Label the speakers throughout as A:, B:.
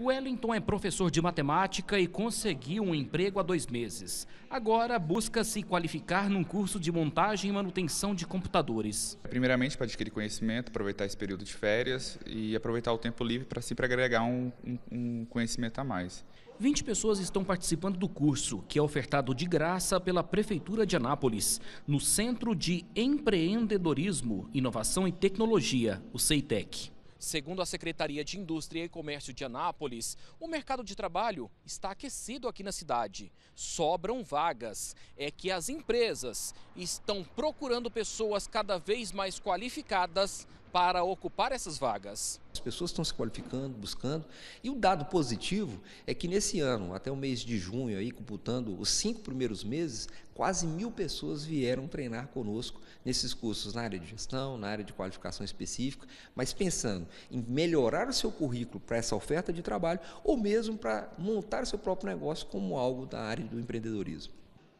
A: Wellington é professor de matemática e conseguiu um emprego há dois meses. Agora
B: busca se qualificar num curso de montagem e manutenção de computadores. Primeiramente, para adquirir conhecimento, aproveitar esse período de férias e aproveitar o tempo livre para sempre agregar um, um, um conhecimento a mais. 20 pessoas estão participando do curso, que é ofertado de
A: graça pela Prefeitura de Anápolis, no Centro de Empreendedorismo, Inovação e Tecnologia, o CEITEC. Segundo a Secretaria de Indústria e Comércio de Anápolis, o mercado de trabalho está aquecido aqui na cidade. Sobram vagas. É que as empresas estão procurando pessoas cada vez mais qualificadas para ocupar essas vagas.
C: As pessoas estão se qualificando, buscando. E o dado positivo é que nesse ano, até o mês de junho, aí, computando os cinco primeiros meses, quase mil pessoas vieram treinar conosco nesses cursos na área de gestão, na área de qualificação específica, mas pensando em melhorar o seu currículo para essa oferta de trabalho ou mesmo para montar o seu próprio negócio como algo da área do empreendedorismo.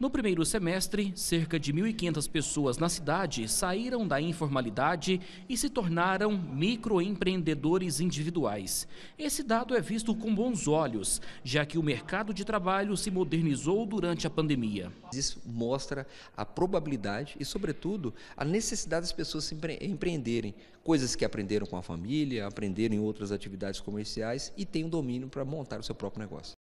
A: No primeiro semestre, cerca de 1.500 pessoas na cidade saíram da informalidade e se tornaram microempreendedores individuais. Esse dado é visto com bons olhos, já que o mercado de trabalho se modernizou durante a pandemia.
C: Isso mostra a probabilidade e, sobretudo, a necessidade das pessoas se empreenderem, coisas que aprenderam com a família, aprenderam em outras atividades comerciais e têm o um domínio para montar o seu próprio negócio.